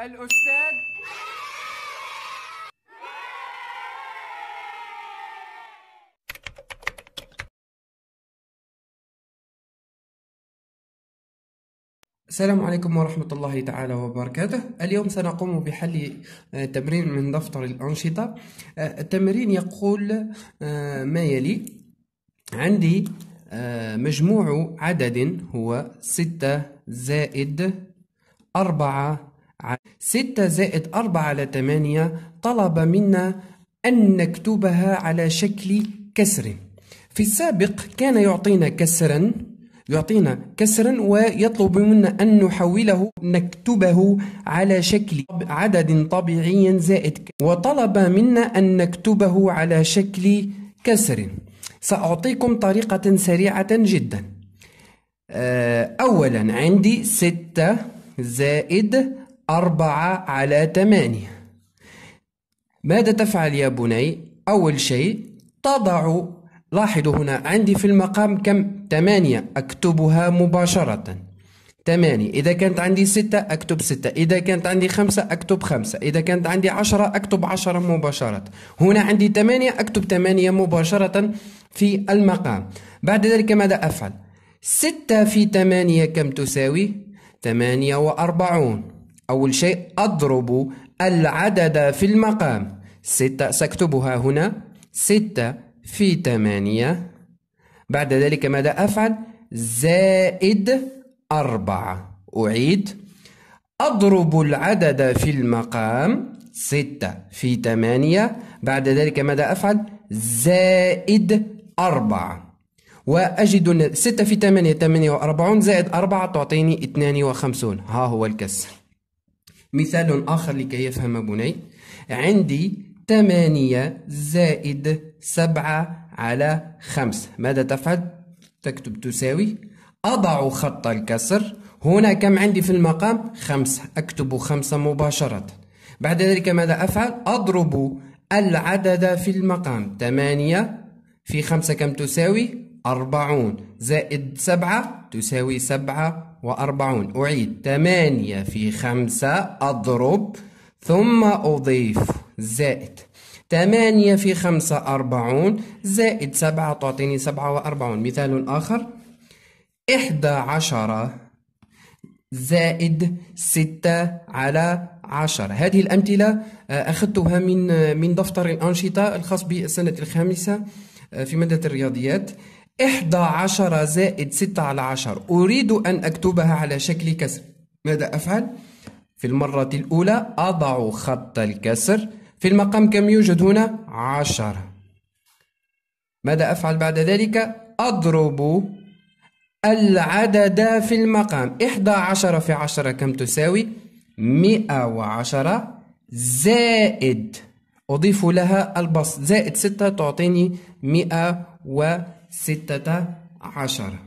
الأستاذ السلام عليكم ورحمة الله تعالى وبركاته اليوم سنقوم بحل آه، تمرين من دفتر الأنشطة آه، التمرين يقول آه، ما يلي عندي مجموع عدد هو ستة زائد أربعة 6 زائد 4 على 8 طلب منا أن نكتبها على شكل كسر في السابق كان يعطينا كسرا يعطينا كسرا ويطلب منا أن نحوله نكتبه على شكل عدد طبيعي زائد وطلب منا أن نكتبه على شكل كسر سأعطيكم طريقة سريعة جدا آه، أولا عندي 6 زائد أربعة على ثمانية ماذا تفعل يا بني؟ أول شيء تضع لاحظوا هنا عندي في المقام كم؟ ثمانية أكتبها مباشرة ثمانية إذا كانت عندي ستة أكتب ستة إذا كانت عندي خمسة أكتب خمسة إذا كانت عندي عشرة أكتب عشرة مباشرة هنا عندي ثمانية أكتب ثمانية مباشرة في المقام بعد ذلك ماذا أفعل؟ ستة في ثمانية كم تساوي؟ ثمانية وأربعون أول شيء أضرب العدد في المقام ستة سأكتبها هنا ستة في ثمانية بعد ذلك ماذا أفعل زائد أربعة أعيد أضرب العدد في المقام ستة في ثمانية بعد ذلك ماذا أفعل زائد أربعة وأجد ستة في ثمانية ثمانية وأربعون زائد أربعة تعطيني اثنان وخمسون ها هو الكسر مثال آخر لكي يفهم بني عندي ثمانية زائد سبعة على 5 ماذا تفعل؟ تكتب تساوي أضع خط الكسر هنا كم عندي في المقام؟ 5 أكتب خمسة مباشرة بعد ذلك ماذا أفعل؟ أضرب العدد في المقام ثمانية في خمسة كم تساوي؟ أربعون زائد سبعة تساوي سبعة وأربعون أعيد ثمانية في خمسة أضرب ثم أضيف زائد ثمانية في خمسة أربعون زائد سبعة تعطيني سبعة وأربعون مثال آخر إحدى عشرة زائد ستة على عشر هذه الأمثلة آه، أخذتها من آه، من دفتر الأنشطة الخاص بالسنة الخامسة آه، في مادة الرياضيات إحدى عشر زائد ستة على عشر أريد أن أكتبها على شكل كسر ماذا أفعل؟ في المرة الأولى أضع خط الكسر في المقام كم يوجد هنا؟ عشرة ماذا أفعل بعد ذلك؟ أضرب العدد في المقام إحدى عشر في عشرة كم تساوي؟ مئة وعشرة زائد أضيف لها البسط زائد ستة تعطيني مئة ستة عشر